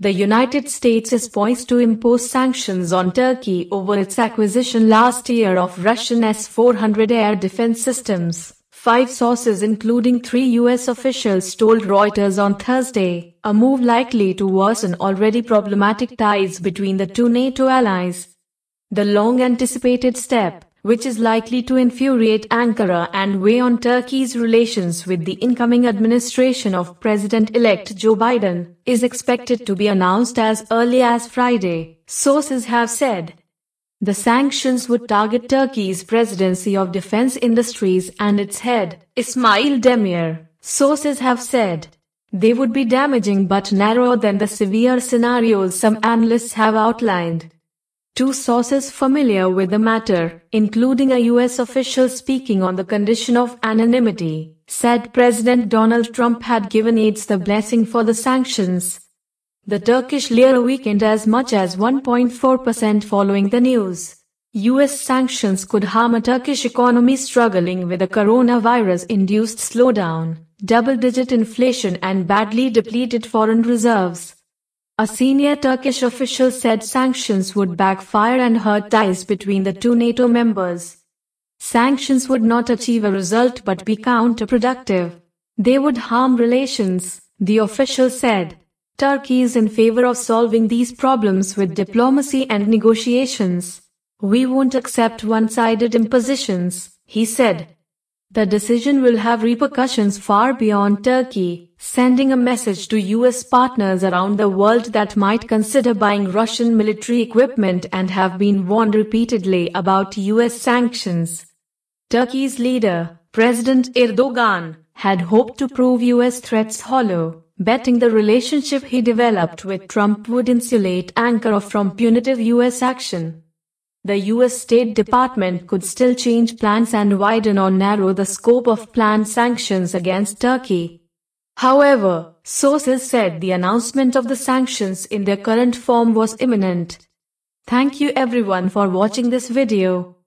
The United States is poised to impose sanctions on Turkey over its acquisition last year of Russian S-400 air defense systems. Five sources including three U.S. officials told Reuters on Thursday, a move likely to worsen already problematic ties between the two NATO allies. The long-anticipated step, which is likely to infuriate Ankara and weigh on Turkey's relations with the incoming administration of President-elect Joe Biden, is expected to be announced as early as Friday, sources have said. The sanctions would target Turkey's presidency of defense industries and its head, Ismail Demir, sources have said. They would be damaging but narrower than the severe scenarios some analysts have outlined. Two sources familiar with the matter, including a U.S. official speaking on the condition of anonymity, said President Donald Trump had given aides the blessing for the sanctions. The Turkish lira weakened as much as 1.4% following the news. U.S. sanctions could harm a Turkish economy struggling with a coronavirus-induced slowdown, double-digit inflation and badly depleted foreign reserves. A senior Turkish official said sanctions would backfire and hurt ties between the two NATO members. Sanctions would not achieve a result but be counterproductive. They would harm relations, the official said. Turkey is in favor of solving these problems with diplomacy and negotiations. We won't accept one sided impositions, he said. The decision will have repercussions far beyond Turkey, sending a message to US partners around the world that might consider buying Russian military equipment and have been warned repeatedly about US sanctions. Turkey's leader, President Erdogan, had hoped to prove US threats hollow, betting the relationship he developed with Trump would insulate Ankara from punitive US action the U.S. State Department could still change plans and widen or narrow the scope of planned sanctions against Turkey. However, sources said the announcement of the sanctions in their current form was imminent. Thank you everyone for watching this video.